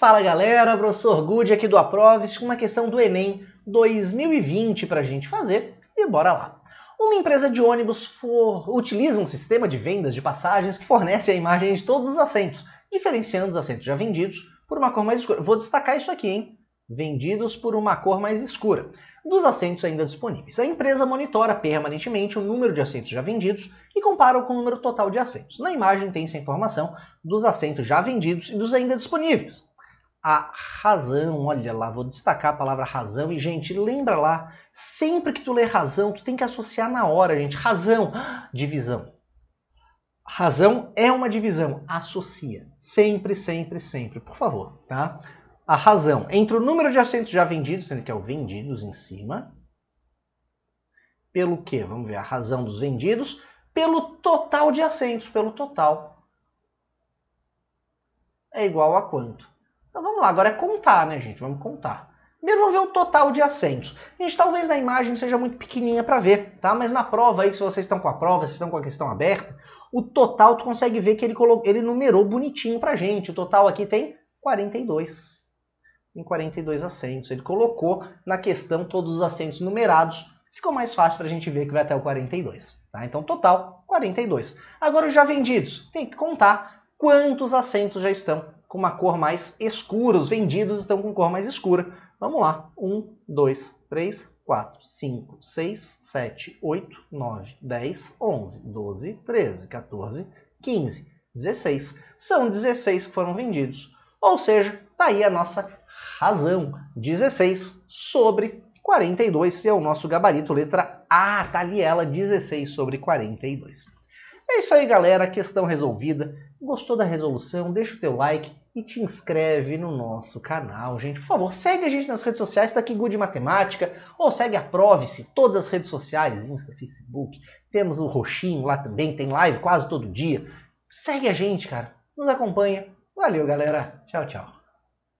Fala galera, professor Good aqui do Aproves com uma questão do Enem 2020 para a gente fazer e bora lá. Uma empresa de ônibus for... utiliza um sistema de vendas de passagens que fornece a imagem de todos os assentos, diferenciando os assentos já vendidos por uma cor mais escura. Vou destacar isso aqui, hein? Vendidos por uma cor mais escura, dos assentos ainda disponíveis. A empresa monitora permanentemente o número de assentos já vendidos e compara com o número total de assentos. Na imagem tem essa informação dos assentos já vendidos e dos ainda disponíveis a razão. Olha lá, vou destacar a palavra razão. E, gente, lembra lá, sempre que tu lê razão, tu tem que associar na hora, gente. Razão, divisão. Razão é uma divisão. Associa. Sempre, sempre, sempre. Por favor, tá? A razão entre o número de assentos já vendidos, sendo que é o vendidos em cima, pelo que? Vamos ver a razão dos vendidos, pelo total de assentos, pelo total. É igual a quanto? Então vamos lá, agora é contar, né, gente? Vamos contar. Primeiro vamos ver o total de assentos. Gente, talvez na imagem seja muito pequenininha para ver, tá? Mas na prova aí, se vocês estão com a prova, se estão com a questão aberta, o total tu consegue ver que ele, colocou, ele numerou bonitinho pra gente. O total aqui tem 42. Tem 42 assentos. Ele colocou na questão todos os assentos numerados. Ficou mais fácil pra gente ver que vai até o 42, tá? Então total 42. Agora os já vendidos, tem que contar quantos assentos já estão com uma cor mais escura. Os vendidos estão com cor mais escura. Vamos lá. 1, 2, 3, 4, 5, 6, 7, 8, 9, 10, 11, 12, 13, 14, 15, 16. São 16 que foram vendidos. Ou seja, está aí a nossa razão. 16 sobre 42 é o nosso gabarito, letra A. Está ali ela, 16 sobre 42. É isso aí, galera. Questão resolvida. Gostou da resolução? Deixa o teu like e te inscreve no nosso canal, gente. Por favor, segue a gente nas redes sociais, tá aqui Good Matemática, ou segue a Prove-se, todas as redes sociais, Insta, Facebook, temos o Roxinho lá também, tem live quase todo dia. Segue a gente, cara, nos acompanha. Valeu, galera. Tchau, tchau.